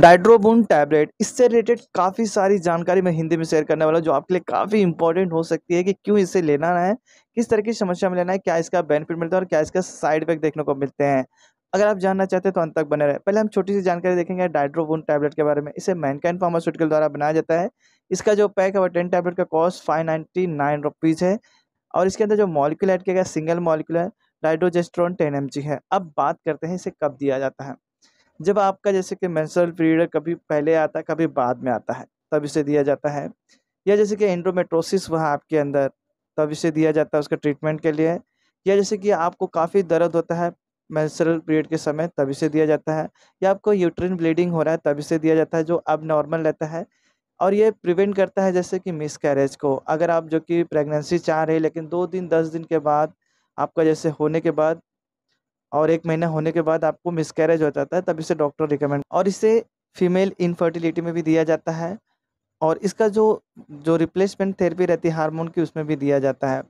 डाइड्रोबून tablet इससे related काफ़ी सारी जानकारी मैं हिंदी में शेयर करने वाला हूँ जो आपके लिए काफ़ी इंपॉर्टेंट हो सकती है कि क्यों इसे लेना है किस तरह की समस्या में लेना है क्या इसका बेनिफिट मिलता है और क्या इसका साइड इफेक्ट देखने को मिलते हैं अगर आप जानना चाहते हैं तो अंत तक बने रहे पहले हम छोटी सी जानकारी देखेंगे डाइड्रोबून टैबलेट के बारे में इसे मैनकाइन फार्मास्यूटिकल द्वारा बनाया जाता है इसका जो पैक है वो टेन टैबलेट का cost five ninety nine rupees है और इसके अंदर जो मॉलिकुल ऐड किया गया सिंगल मॉलिकुलर है डाइड्रोजेस्ट्रॉन टेन एम है अब बात करते हैं इसे कब दिया जाता है जब आपका जैसे कि मैंसुरल पीरियड कभी पहले आता है कभी बाद में आता है तब इसे दिया जाता है या जैसे कि एंड्रोमेट्रोसिस वहाँ आपके अंदर तब इसे दिया जाता है उसके ट्रीटमेंट के लिए या जैसे कि आपको काफ़ी दर्द होता है मैंसुरल पीरियड के समय तब इसे दिया जाता है या आपको यूट्रिन ब्लीडिंग हो रहा है तब इसे दिया जाता है जो अब नॉर्मल रहता है और ये प्रिवेंट करता है जैसे कि मिस कैरेज को अगर आप जो कि प्रेगनेंसी चाह रहे लेकिन दो दिन दस दिन के बाद आपका जैसे होने के बाद और एक महीना होने के बाद आपको मिसकैरेज हो जाता है तब इसे डॉक्टर रिकमेंड और इसे फीमेल इनफर्टिलिटी में भी दिया जाता है और इसका जो जो रिप्लेसमेंट थेरेपी रहती है हारमोन की उसमें भी दिया जाता है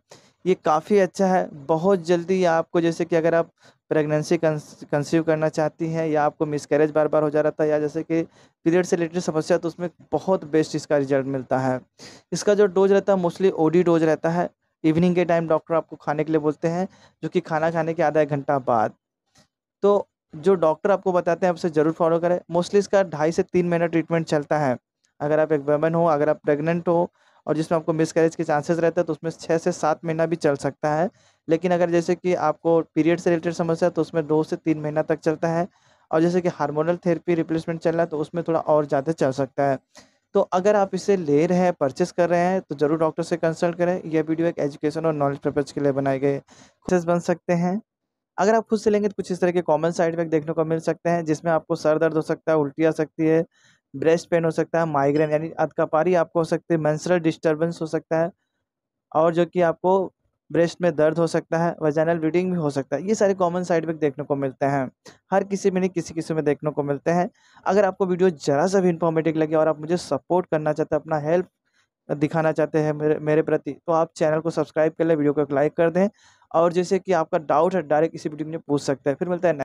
ये काफ़ी अच्छा है बहुत जल्दी आपको जैसे कि अगर आप प्रेगनेंसी कंसीव करना चाहती हैं या आपको मिसकैरेज बार बार हो जा रहा था या जैसे कि पीरियड से रिलेटेड समस्या तो उसमें बहुत बेस्ट इसका रिजल्ट मिलता है इसका जो डोज रहता है मोस्टली ओडी डोज रहता है इवनिंग के टाइम डॉक्टर आपको खाने के लिए बोलते हैं जो कि खाना खाने के आधा एक घंटा बाद तो जो डॉक्टर आपको बताते हैं आपसे ज़रूर फॉलो करें मोस्टली इसका ढाई से तीन महीना ट्रीटमेंट चलता है अगर आप एक वेमन हो अगर आप प्रेगनेंट हो और जिसमें आपको मिसकैरेज के चांसेस रहते हैं तो उसमें छः से सात महीना भी चल सकता है लेकिन अगर जैसे कि आपको पीरियड से रिलेटेड समस्या है तो उसमें दो से तीन महीना तक चलता है और जैसे कि हार्मोनल थेरेपी रिप्लेसमेंट चल रहा है तो उसमें थोड़ा और ज़्यादा चल सकता है तो अगर आप इसे ले रहे हैं परचेस कर रहे हैं तो ज़रूर डॉक्टर से कंसल्ट करें यह वीडियो एक एजुकेशन और नॉलेज पर्पज़ के लिए बनाए गए कोर्सेज बन सकते हैं अगर आप खुद से लेंगे तो कुछ इस तरह के कॉमन साइड इफेक्ट देखने को मिल सकते हैं जिसमें आपको सर दर्द हो सकता है उल्टी आ सकती है ब्रेस्ट पेन हो सकता है माइग्रेन यानी अदकापारी आपको हो सकती है मैंसरल डिस्टर्बेंस हो सकता है और जो कि आपको ब्रेस्ट में दर्द हो सकता है वजैनल ब्लीडिंग भी हो सकता है ये सारे कॉमन साइड इफेक्ट देखने को मिलते हैं हर किसी में नहीं किसी किसी में देखने को मिलते हैं अगर आपको वीडियो ज़रा सा भी इन्फॉर्मेटिव लगे और आप मुझे सपोर्ट करना चाहते हैं अपना हेल्प दिखाना चाहते हैं मेरे मेरे प्रति तो आप चैनल को सब्सक्राइब कर लें वीडियो को लाइक कर दें और जैसे कि आपका डाउट है डायरेक्ट इसी वीडियो में पूछ सकते हैं फिर मिलता है